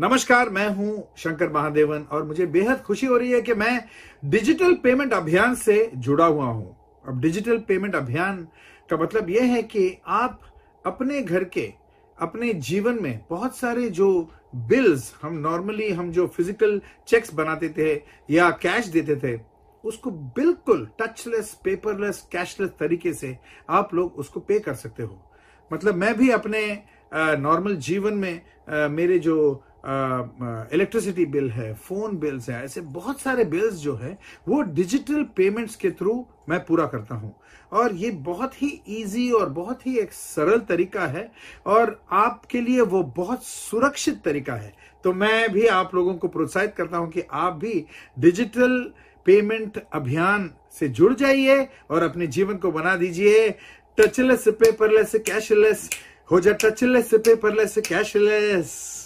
नमस्कार मैं हूं शंकर महादेवन और मुझे बेहद खुशी हो रही है कि मैं डिजिटल पेमेंट अभियान से जुड़ा हुआ हूं अब डिजिटल पेमेंट अभियान का मतलब यह है कि आप अपने घर के अपने जीवन में बहुत सारे जो बिल्स हम नॉर्मली हम जो फिजिकल चेक्स बनाते थे या कैश देते थे उसको बिल्कुल टचलेस पेपरलेस कैशलेस तरीके से आप लोग उसको पे कर सकते हो मतलब मैं भी अपने नॉर्मल जीवन में आ, मेरे जो इलेक्ट्रिसिटी बिल है फोन बिल्स है ऐसे बहुत सारे बिल्स जो है वो डिजिटल पेमेंट्स के थ्रू मैं पूरा करता हूं और ये बहुत ही इजी और बहुत ही एक सरल तरीका है और आपके लिए वो बहुत सुरक्षित तरीका है तो मैं भी आप लोगों को प्रोत्साहित करता हूं कि आप भी डिजिटल पेमेंट अभियान से जुड़ जाइए और अपने जीवन को बना दीजिए टचलेस पेपरलेस कैशलेस हो जाए टचलेस पेपरलेस कैशलेस